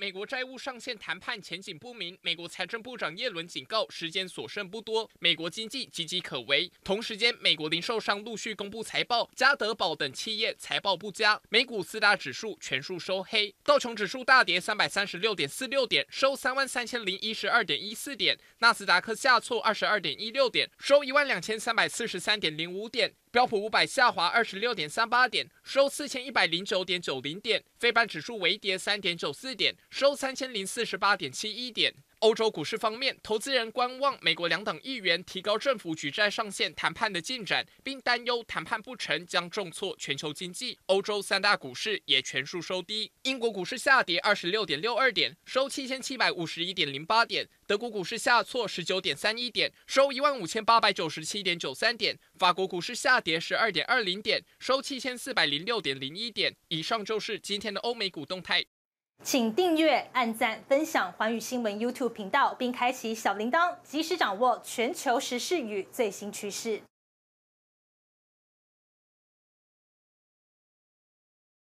美国债务上限谈判前景不明，美国财政部长耶伦警告，时间所剩不多，美国经济岌岌可危。同时间，美国零售商陆续公布财报，家得宝等企业财报不佳，美股四大指数全数收黑，道琼指数大跌三百三十六点四六点，收三万三千零一十二点一四点，纳斯达克下挫二十二点一六点，收一万两千三百四十三点零五点。标普五百下滑二十六点三八点，收四千一百零九点九零点；非蓝指数微跌三点九四点，收三千零四十八点七一点。欧洲股市方面，投资人观望美国两党议员提高政府举债上限谈判的进展，并担忧谈判不成将重挫全球经济。欧洲三大股市也全数收低。英国股市下跌二十六点六二点，收七千七百五十一点零八点。德国股市下挫十九点三一点，收一万五千八百九十七点九三点。法国股市下跌十二点二零点，收七千四百零六点零一点。以上就是今天的欧美股动态。请订阅、按赞、分享环宇新闻 YouTube 频道，并开启小铃铛，及时掌握全球时事与最新趋势。